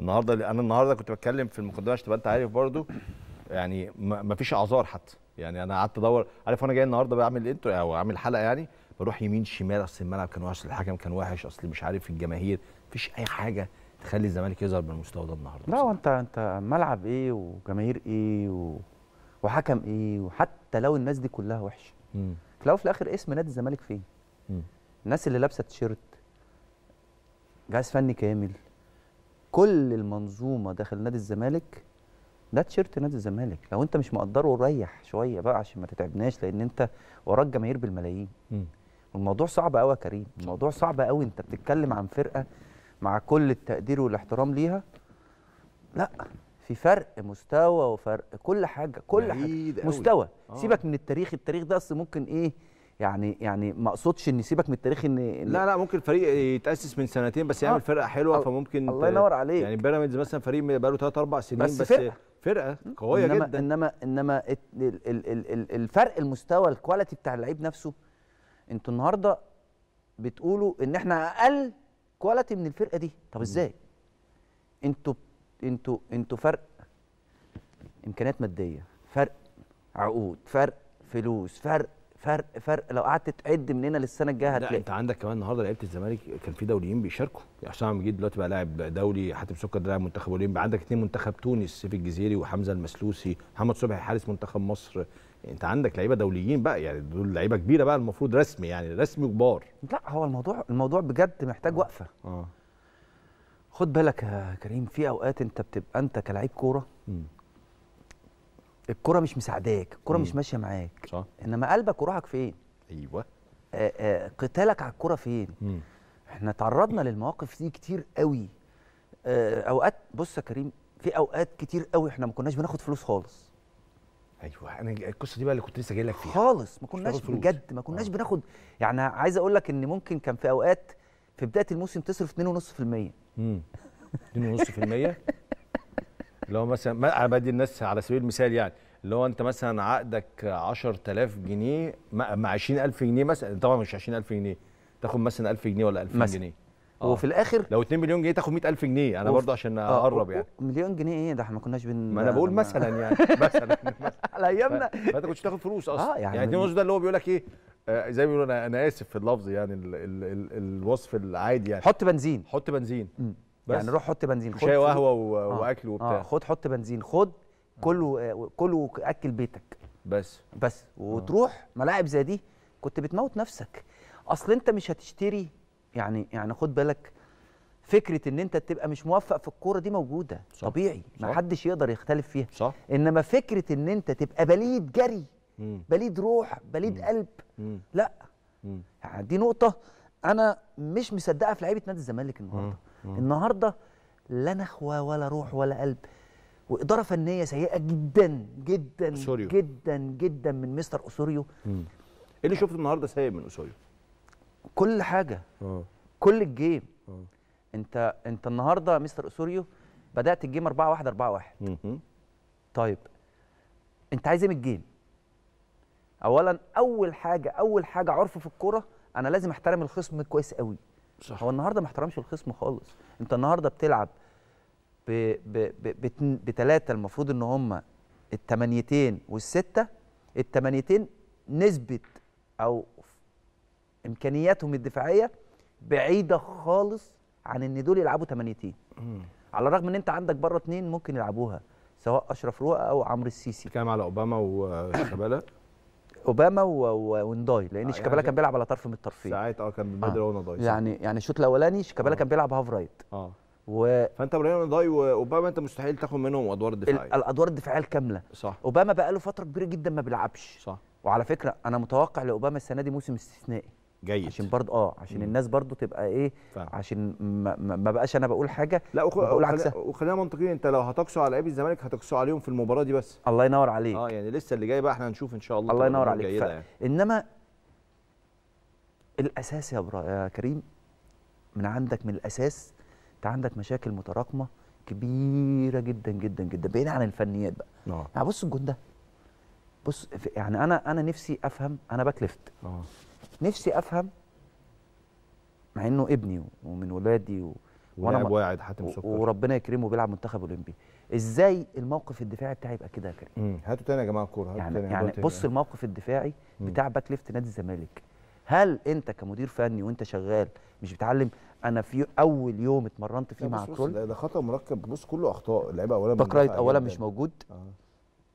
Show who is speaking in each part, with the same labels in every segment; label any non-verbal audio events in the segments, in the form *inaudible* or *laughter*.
Speaker 1: النهارده انا النهارده كنت بتكلم في المقدمه عشان تبقى انت عارف برضو يعني ما فيش اعذار حتى يعني انا قعدت ادور عارف وانا جاي النهارده بعمل انترو او اعمل حلقه يعني بروح يمين شمال اصل الملعب كان وحش الحكم كان وحش اصل مش عارف الجماهير مفيش اي حاجه تخلي الزمالك يظهر بالمستوى ده النهارده
Speaker 2: لا وانت انت ملعب ايه وجماهير ايه و... وحكم ايه وحتى لو الناس دي كلها وحشه في الاول في الاخر اسم نادي الزمالك فين؟ مم. الناس اللي لابسه تيشيرت جهاز فني كامل كل المنظومه داخل نادي الزمالك ده تيشيرت نادي الزمالك لو انت مش مقدره ريح شويه بقى عشان ما تتعبناش لان انت وراك جماهير بالملايين الموضوع صعب قوي يا كريم الموضوع صعب قوي انت بتتكلم عن فرقه مع كل التقدير والاحترام ليها لا في فرق مستوى وفرق كل حاجه كل حاجه مستوى أوي. آه. سيبك من التاريخ التاريخ ده اصل ممكن ايه يعني يعني ما اقصدش ان سيبك من التاريخ ان لا
Speaker 1: لا ممكن فريق يتاسس من سنتين بس يعمل آه فرقه حلوه فممكن الله ينور عليك يعني بيراميدز مثلا فريق بقى له 3 4 سنين بس, بس فرقة. فرقه
Speaker 2: قويه إنما جدا انما انما الفرق المستوى الكواليتي بتاع اللعيب نفسه انتوا النهارده بتقولوا ان احنا اقل كواليتي من الفرقه دي طب ازاي انتوا انتوا انتوا فرق امكانيات ماديه فرق عقود فرق فلوس فرق فرق فرق لو قعدت تعد من هنا للسنه
Speaker 1: الجايه هتلاقي لا انت عندك كمان النهارده لعيبه الزمالك كان في دوليين بيشاركوا حسام عبد المجيد دلوقتي بقى لاعب دولي حاتم سكر ده لاعب منتخب اولمبي عندك اثنين منتخب تونس سيف الجزيري وحمزه المسلوسي محمد صبحي حارس منتخب مصر انت عندك لعيبه دوليين بقى يعني دول لعيبه كبيره بقى المفروض رسمي يعني رسمي كبار
Speaker 2: لا هو الموضوع الموضوع بجد محتاج آه. وقفه اه خد بالك يا كريم في اوقات انت بتبقى انت كلاعب كوره الكره مش مساعداك الكره مش ماشيه معاك صح انما قلبك وروحك فين ايوه آآ آه، آآ آه، قتالك على الكره فين مم. احنا تعرضنا للمواقف دي كتير قوي آه، اوقات بص يا كريم في اوقات كتير قوي احنا ما كناش بناخد فلوس خالص ايوه انا القصه دي بقى اللي كنت لسه جاي لك فيها خالص ما كناش بجد ما كناش آه. بناخد يعني عايز اقول لك ان ممكن كان في اوقات في بدايه الموسم تصرف 2.5% امم
Speaker 1: 2.5% اللي هو مثلا ما بدي الناس على سبيل المثال يعني اللي هو انت مثلا عقدك 10000 جنيه مع 20000 جنيه مثلا طبعا مش 20000 جنيه تاخد مثلا 1000 جنيه ولا 2000 جنيه أوه. وفي الاخر لو 2 مليون جنيه تاخد 100000 جنيه انا برضه عشان آه، اقرب يعني
Speaker 2: مليون جنيه ايه ده احنا ما كناش بن ما انا بقول مثلا *laughs* يعني مثلا
Speaker 1: على ايامنا انت كنتش تاخد فلوس اصلا اه يعني يعني ده اللي هو بيقول لك ايه آه زي ما بيقولوا انا اسف في اللفظ
Speaker 2: يعني ال ال ال الوصف العادي يعني حط بنزين حط بنزين م. يعني بس يعني روح حط بنزين خد شاي وقهوه و... آه. واكل وبتاع آه خد حط بنزين خد كله آه، كله اكل بيتك بس بس وتروح ملاعب زي دي كنت بتموت نفسك اصل انت مش هتشتري يعني يعني خد بالك فكره ان انت تبقى مش موفق في الكوره دي موجوده صح. طبيعي صح. محدش يقدر يختلف فيها صح. انما فكره ان انت تبقى بليد جري مم. بليد روح بليد مم. قلب مم. لا مم. يعني دي نقطه انا مش مصدقها في لعيبه نادي الزمالك النهارده مم. النهارده لا نخوه ولا روح ولا قلب واداره فنيه سيئه جدا جدا أسوريو. جدا جدا من مستر اسوريو ايه اللي شفته النهارده سيء من اسوريو كل حاجه أوه. كل الجيم أوه. انت انت النهارده مستر اسوريو بدات الجيم 4 1 4 1 طيب انت عايز ايه من الجيم اولا اول حاجه اول حاجه عرف في الكوره انا لازم احترم الخصم كويس قوي صح. هو النهارده ما احترمش الخصم خالص انت النهارده بتلعب بتلاته المفروض ان هم التمانيتين والسته التمانيتين نسبه او امكانياتهم الدفاعيه بعيده خالص عن ان دول يلعبوا ثمانيتين على الرغم ان انت عندك بره اتنين ممكن يلعبوها سواء اشرف رؤى او عمرو السيسي كان على اوباما وشيكابالا اوباما ونداي لان آه يعني شيكابالا يعني كان بيلعب على طرف من الطرفين ساعات اه كان بدر آه. ونداي يعني يعني الشوط الاولاني شيكابالا آه. كان بيلعب هاف رايت اه و... فانت ابراهيم ونداي واوباما انت مستحيل تاخد منهم ادوار دفاعيه الادوار الدفاعيه الكامله صح اوباما بقى له فتره كبيره جدا ما بيلعبش صح وعلى فكره انا متوقع لاوباما السنه دي موسم استثنائي جيد عشان برضه اه عشان مم. الناس برضه تبقى ايه فعلا. عشان ما, ما بقاش انا بقول حاجه لا بقول عكسها
Speaker 1: وخلينا منطقيين انت لو هتقصوا على لعيبه الزمالك هتقصوا عليهم في المباراه دي بس
Speaker 2: الله ينور عليك اه يعني
Speaker 1: لسه اللي جاي بقى احنا هنشوف ان شاء الله الله ينور عليك ف... يعني.
Speaker 2: انما الاساس يا, برا... يا كريم من عندك من الاساس انت عندك مشاكل متراكمه كبيره جدا جدا جدا بعيد عن الفنيات بقى آه. يعني بص الجون ده بص يعني انا انا نفسي افهم انا باكلفت آه. نفسي افهم مع انه ابني ومن ولادي و... وانا واعد حاتم سكر وربنا يكرمه بيلعب منتخب اولمبي ازاي الموقف الدفاعي بتاعي يبقى كده يا كريم هاتوا تاني يا جماعه الكوره يعني, تاني يعني بص تاني. الموقف الدفاعي بتاع باك ليفت نادي الزمالك هل انت كمدير فني وانت شغال مش بتعلم انا في اول يوم اتمرنت فيه مع كل ده خطا مركب بص كله اخطاء اللعيبه اولا باك رايت اولا يعني. مش موجود آه.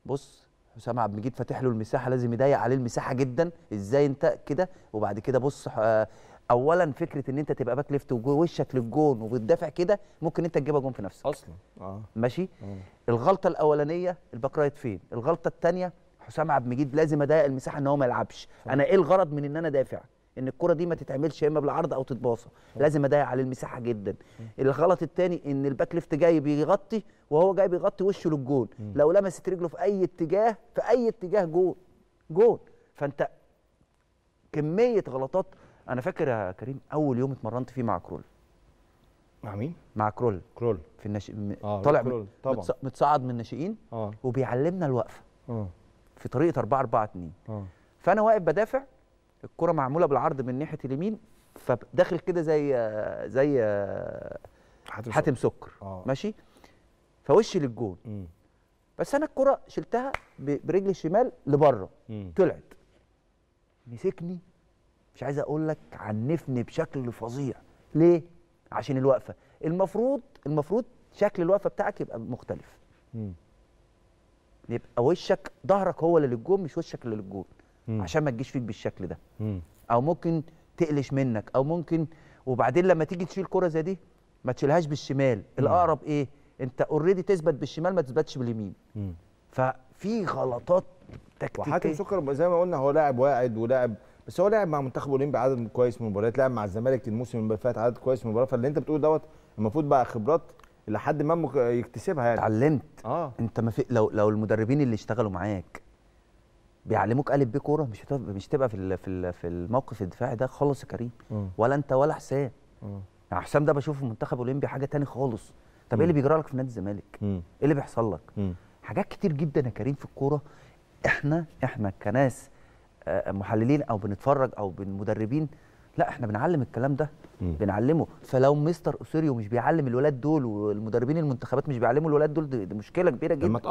Speaker 2: بص حسام عبد المجيد فاتح له المساحه لازم يضيق عليه المساحه جدا ازاي انت كده وبعد كده بص آه، اولا فكره ان انت تبقى باك ليفت ووشك للجون وبتدافع كده ممكن انت تجيبها جون في نفسك اصلا اه ماشي آه. الغلطه الاولانيه الباك رايت فين الغلطه الثانيه حسام عبد المجيد لازم اضيق المساحه ان هو ما يلعبش انا ايه الغرض من ان انا دافع ان الكره دي ما تتعملش يا اما بالعرض او تتباصى لازم اضيق عليه المساحه جدا الغلط الثاني ان الباك ليفت جاي بيغطي وهو جاي بيغطي وشه للجون لو لمست رجله في اي اتجاه في اي اتجاه جون جون فانت كميه غلطات انا فاكر يا كريم اول يوم اتمرنت فيه مع كرول مع مين؟ مع كرول كرول في الناشئين آه طالع كرول. طبعا متصعد من الناشئين آه. وبيعلمنا الوقفه آه. في طريقه 4 4 2 آه. فانا واقف بدافع الكره معموله بالعرض من ناحيه اليمين فداخل كده زي زي حاتم, حاتم سكر آه. ماشي فوش للجون م. بس انا الكره شلتها برجلي الشمال لبره طلعت مسكني مش عايز اقول لك عنفني بشكل فظيع ليه عشان الوقفه المفروض المفروض شكل الوقفه بتاعك يبقى مختلف مم. يبقى وشك ظهرك هو اللي للجون مش وشك اللي للجون مم. عشان ما تجيش فيك بالشكل ده مم. او ممكن تقلش منك او ممكن وبعدين لما تيجي تشيل كره زي دي ما تشيلهاش بالشمال الاقرب ايه انت اوريدي تثبت بالشمال ما تثبتش باليمين ففي غلطات تكتيكيه وحاتم
Speaker 1: سكر زي ما قلنا هو لاعب واعد ولاعب بس هو لاعب مع منتخب اولمبي عدد كويس من المباريات لاعب مع الزمالك الموسم اللي فات عدد كويس من المباريات فاللي انت بتقول دوت المفروض بقى خبرات لحد
Speaker 2: ما يكتسبها يعني اتعلمت اه انت ما في لو لو المدربين اللي اشتغلوا معاك بيعلموك قلب بيه كوره مش مش تبقى في في في الموقف الدفاعي ده خالص يا كريم ولا انت ولا حسام يعني حسام ده بشوفه في المنتخب الاولمبي حاجه تاني خالص طب ايه اللي بيجرى لك في نادي الزمالك ايه اللي بيحصل لك حاجات كتير جدا يا كريم في الكوره احنا احنا كناس آه، آه، محللين او بنتفرج او مدربين لا احنا بنعلم الكلام ده مم. بنعلمه فلو مستر اوسيريو مش بيعلم الولاد دول والمدربين المنتخبات مش بيعلموا الولاد دول دي مشكله كبيره جدا